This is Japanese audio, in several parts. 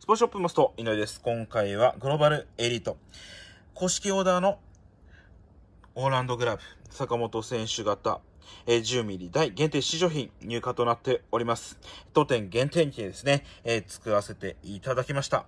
スポーツショップもスト、井上です。今回はグローバルエリート。公式オーダーのオーランドグラブ、坂本選手型、え10ミリ大限定試乗品入荷となっております。当店限定にてですね、えー、作らせていただきました。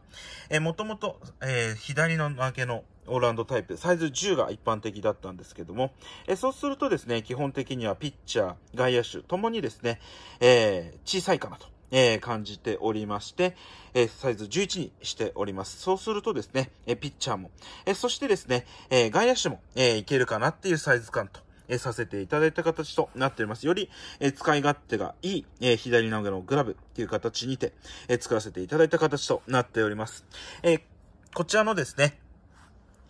えー、もともと、えー、左の負けのオーランドタイプ、サイズ10が一般的だったんですけども、えそうするとですね、基本的にはピッチャー、外野手ともにですね、え小さいかなと。えー、感じておりまして、えー、サイズ11にしております。そうするとですね、えー、ピッチャーも、えそしてですね、え外野手も、えいけるかなっていうサイズ感と。えさせていただいた形となっております。より、え使い勝手がいい、え左投げのグラブっていう形にて、え作らせていただいた形となっております。えこちらのですね、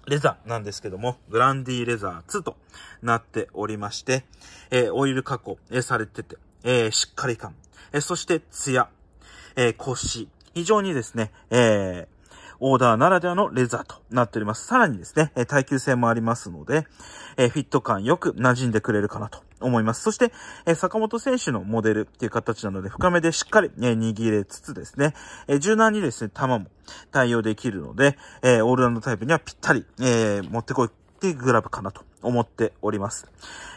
レザーなんですけども、グランディレザー2となっておりまして、えオイル加工、えされてて、えしっかり感、えそして、ツヤ、えコ非常にですね、えーオーダーならではのレザーとなっております。さらにですね、え耐久性もありますので、えフィット感よく馴染んでくれるかなと思います。そして、え坂本選手のモデルっていう形なので、深めでしっかり、え握れつつですね、え柔軟にですね、球も対応できるので、えオールランドタイプにはぴったり、え持ってこいっていうグラブかなと思っております。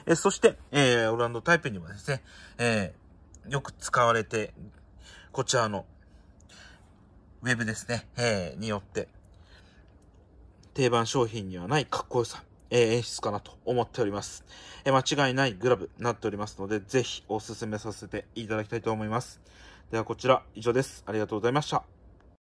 えそして、えオールランドタイプにもですね、えーよく使われて、こちらの、ウェブですね、えー、によって、定番商品にはないかっこよさ、えー、演出かなと思っております。えー、間違いないグラブになっておりますので、ぜひお勧めさせていただきたいと思います。ではこちら、以上です。ありがとうございました。